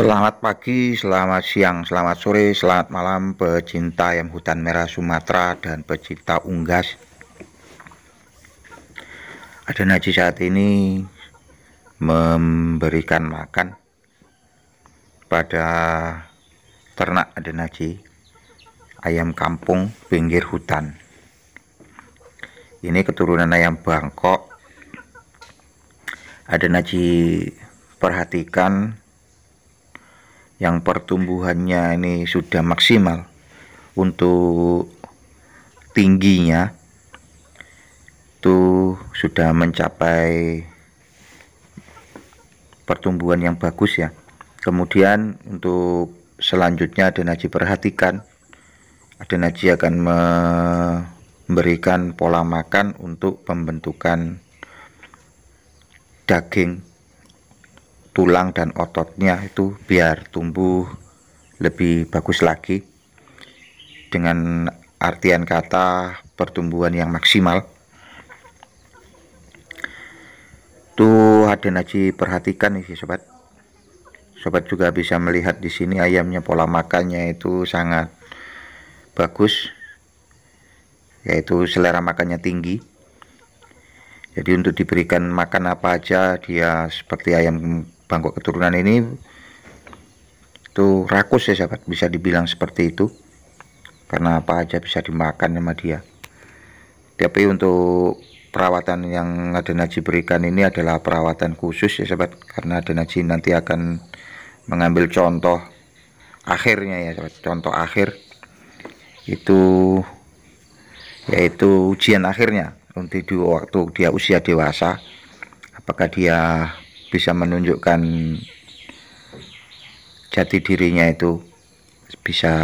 Selamat pagi, selamat siang, selamat sore, selamat malam pecinta ayam hutan merah Sumatera dan pecinta unggas. Ada Najis saat ini memberikan makan pada ternak Ada Najis ayam kampung pinggir hutan. Ini keturunan ayam Bangkok. Ada Najis perhatikan yang pertumbuhannya ini sudah maksimal untuk tingginya itu sudah mencapai pertumbuhan yang bagus ya kemudian untuk selanjutnya ada Naji perhatikan ada Naji akan memberikan pola makan untuk pembentukan daging tulang dan ototnya itu biar tumbuh lebih bagus lagi dengan artian kata pertumbuhan yang maksimal tuh Haden Haji perhatikan nih sobat sobat juga bisa melihat di sini ayamnya pola makannya itu sangat bagus yaitu selera makannya tinggi jadi untuk diberikan makan apa aja dia seperti ayam bangkok keturunan ini itu rakus ya sahabat bisa dibilang seperti itu karena apa aja bisa dimakan sama dia tapi untuk perawatan yang ada Najib berikan ini adalah perawatan khusus ya sahabat karena ada Najib nanti akan mengambil contoh akhirnya ya sahabat contoh akhir itu yaitu ujian akhirnya untuk di waktu dia usia dewasa apakah dia bisa menunjukkan jati dirinya itu bisa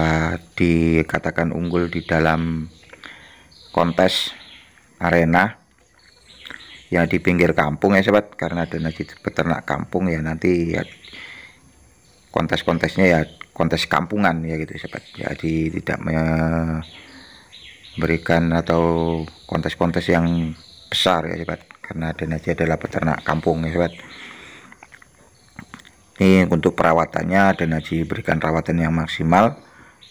dikatakan unggul di dalam kontes arena yang di pinggir kampung ya sobat karena ada nanti peternak kampung ya nanti ya kontes-kontesnya ya kontes kampungan ya gitu sobat jadi tidak memberikan atau kontes-kontes yang besar ya sobat karena ada nanti adalah peternak kampung ya sobat ini untuk perawatannya dan Haji berikan rawatan yang maksimal.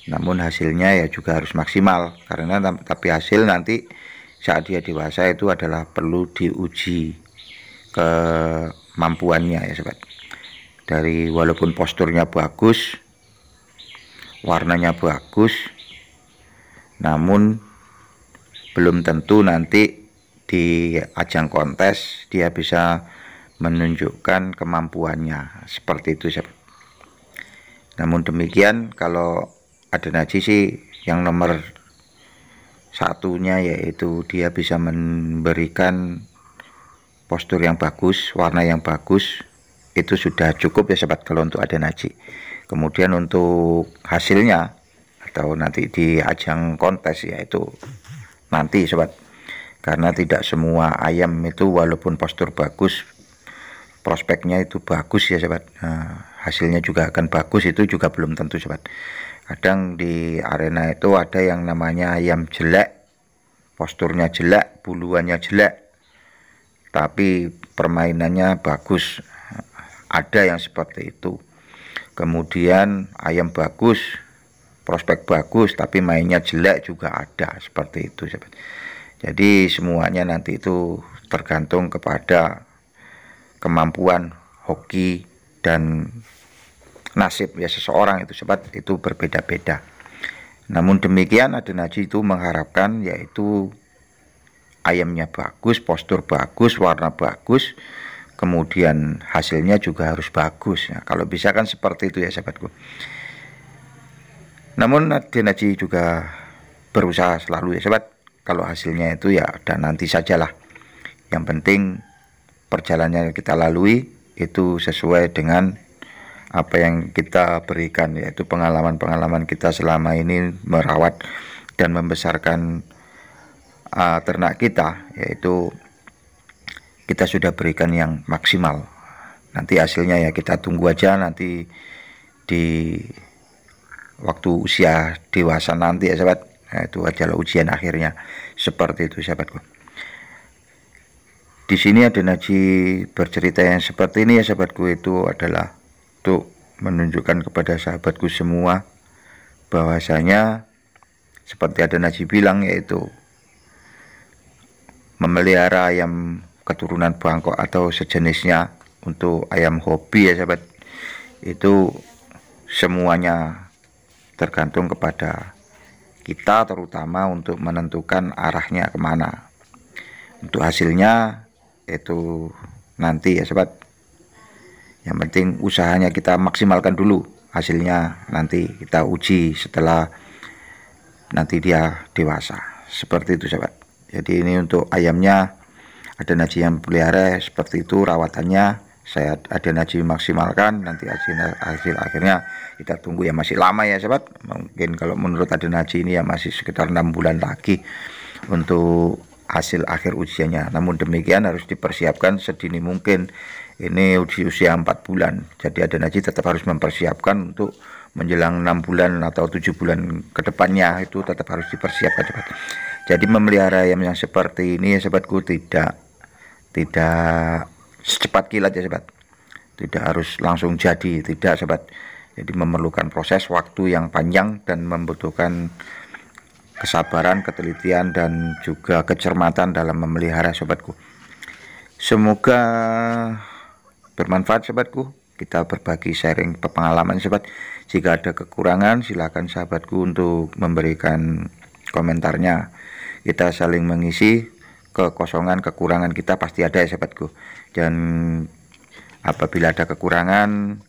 Namun hasilnya ya juga harus maksimal karena tapi hasil nanti saat dia dewasa itu adalah perlu diuji kemampuannya ya sobat. Dari walaupun posturnya bagus, warnanya bagus, namun belum tentu nanti di ajang kontes dia bisa menunjukkan kemampuannya seperti itu sih. namun demikian kalau ada najis sih yang nomor satunya yaitu dia bisa memberikan postur yang bagus warna yang bagus itu sudah cukup ya sobat kalau untuk ada najis. kemudian untuk hasilnya atau nanti di ajang kontes yaitu nanti sobat karena tidak semua ayam itu walaupun postur bagus prospeknya itu bagus ya sobat nah, hasilnya juga akan bagus itu juga belum tentu sobat kadang di arena itu ada yang namanya ayam jelek posturnya jelek buluannya jelek tapi permainannya bagus ada yang seperti itu kemudian ayam bagus prospek bagus tapi mainnya jelek juga ada seperti itu sobat jadi semuanya nanti itu tergantung kepada kemampuan, hoki dan nasib ya seseorang itu sebab itu berbeda-beda. Namun demikian Aden Haji itu mengharapkan yaitu ayamnya bagus, postur bagus, warna bagus, kemudian hasilnya juga harus bagus. ya, kalau bisa kan seperti itu ya sahabatku. Namun Aden Haji juga berusaha selalu ya sahabat. Kalau hasilnya itu ya dan nanti sajalah. Yang penting perjalanan yang kita lalui itu sesuai dengan apa yang kita berikan yaitu pengalaman-pengalaman kita selama ini merawat dan membesarkan uh, ternak kita yaitu kita sudah berikan yang maksimal nanti hasilnya ya kita tunggu aja nanti di waktu usia dewasa nanti ya sahabat nah, itu adalah ujian akhirnya seperti itu sahabatku di sini ada Naji bercerita yang seperti ini ya sahabatku itu adalah untuk menunjukkan kepada sahabatku semua bahwasanya seperti ada Naji bilang yaitu memelihara ayam keturunan bangkok atau sejenisnya untuk ayam hobi ya sahabat itu semuanya tergantung kepada kita terutama untuk menentukan arahnya kemana untuk hasilnya itu nanti ya sobat yang penting usahanya kita maksimalkan dulu hasilnya nanti kita uji setelah nanti dia dewasa seperti itu sobat jadi ini untuk ayamnya ada nasi yang pelihara seperti itu rawatannya saya ada nasi maksimalkan nanti hasil, hasil akhirnya kita tunggu ya masih lama ya sobat mungkin kalau menurut ada nasi ini ya masih sekitar enam bulan lagi untuk hasil akhir ujiannya. Namun demikian harus dipersiapkan sedini mungkin. Ini uji usia 4 bulan. Jadi ada Haji tetap harus mempersiapkan untuk menjelang 6 bulan atau tujuh bulan kedepannya itu tetap harus dipersiapkan cepat. Jadi memelihara ayam yang seperti ini ya sobatku tidak tidak secepat kilat ya sobat. Tidak harus langsung jadi, tidak sobat. Jadi memerlukan proses waktu yang panjang dan membutuhkan kesabaran, ketelitian, dan juga kecermatan dalam memelihara sobatku. Semoga bermanfaat sobatku. Kita berbagi sharing pengalaman sobat. Jika ada kekurangan silakan sahabatku untuk memberikan komentarnya. Kita saling mengisi kekosongan kekurangan kita pasti ada ya sobatku. Dan apabila ada kekurangan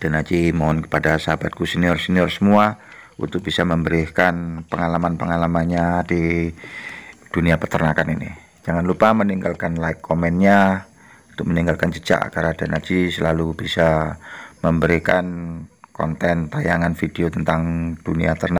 dan aji mohon kepada sahabatku senior-senior semua untuk bisa memberikan pengalaman-pengalamannya di dunia peternakan ini. Jangan lupa meninggalkan like komennya untuk meninggalkan jejak agar ada Naji selalu bisa memberikan konten tayangan video tentang dunia ternak.